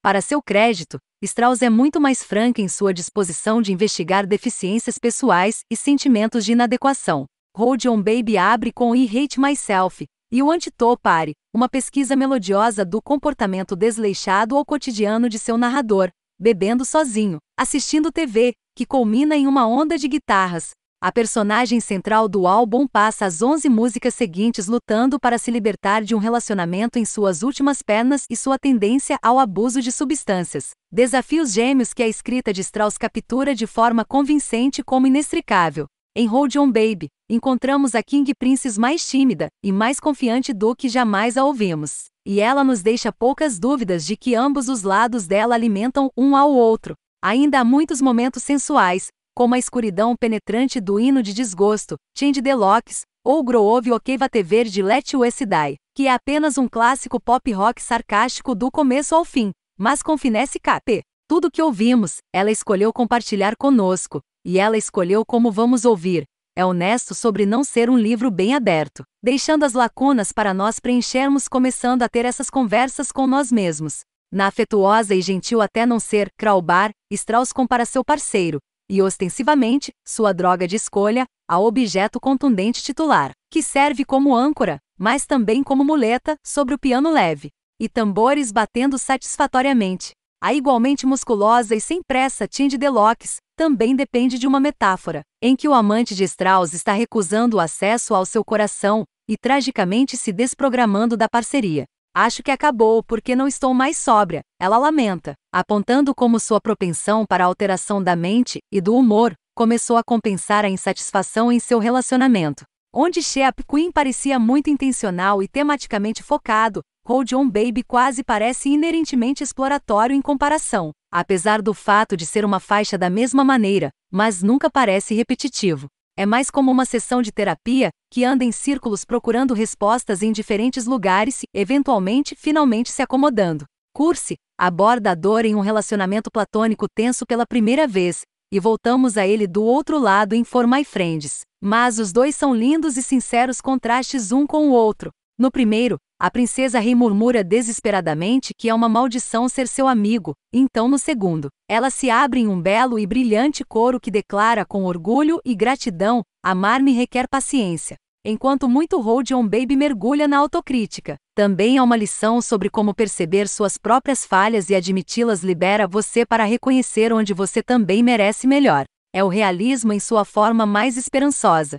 Para seu crédito, Strauss é muito mais franca em sua disposição de investigar deficiências pessoais e sentimentos de inadequação. Hold On Baby abre com I Hate Myself e o Antitopare, uma pesquisa melodiosa do comportamento desleixado ao cotidiano de seu narrador, bebendo sozinho, assistindo TV, que culmina em uma onda de guitarras, a personagem central do álbum passa as 11 músicas seguintes lutando para se libertar de um relacionamento em suas últimas pernas e sua tendência ao abuso de substâncias. Desafios gêmeos que a escrita de Strauss captura de forma convincente como inextricável. Em Hold On Baby, encontramos a King Princess mais tímida e mais confiante do que jamais a ouvimos. E ela nos deixa poucas dúvidas de que ambos os lados dela alimentam um ao outro. Ainda há muitos momentos sensuais, como a escuridão penetrante do hino de desgosto, Change the Locks, ou Groove OK TV de Let Us Die, que é apenas um clássico pop rock sarcástico do começo ao fim, mas com finesse KP. Tudo que ouvimos, ela escolheu compartilhar conosco, e ela escolheu como vamos ouvir. É honesto sobre não ser um livro bem aberto, deixando as lacunas para nós preenchermos, começando a ter essas conversas com nós mesmos. Na afetuosa e gentil até não ser, Kraubar, Strauss compara seu parceiro, e ostensivamente, sua droga de escolha, ao objeto contundente titular, que serve como âncora, mas também como muleta, sobre o piano leve, e tambores batendo satisfatoriamente. A igualmente musculosa e sem pressa Tinde Delox também depende de uma metáfora, em que o amante de Strauss está recusando o acesso ao seu coração e tragicamente se desprogramando da parceria. Acho que acabou porque não estou mais sóbria, ela lamenta, apontando como sua propensão para a alteração da mente e do humor começou a compensar a insatisfação em seu relacionamento. Onde Shep Queen parecia muito intencional e tematicamente focado, Hold On Baby quase parece inerentemente exploratório em comparação, apesar do fato de ser uma faixa da mesma maneira, mas nunca parece repetitivo é mais como uma sessão de terapia, que anda em círculos procurando respostas em diferentes lugares e, eventualmente, finalmente se acomodando. Curse aborda a dor em um relacionamento platônico tenso pela primeira vez, e voltamos a ele do outro lado em For My Friends. Mas os dois são lindos e sinceros contrastes um com o outro. No primeiro, a princesa Rei murmura desesperadamente que é uma maldição ser seu amigo, então no segundo, ela se abre em um belo e brilhante coro que declara com orgulho e gratidão: amar-me requer paciência. Enquanto muito Hold On Baby mergulha na autocrítica, também há uma lição sobre como perceber suas próprias falhas e admiti-las libera você para reconhecer onde você também merece melhor. É o realismo em sua forma mais esperançosa.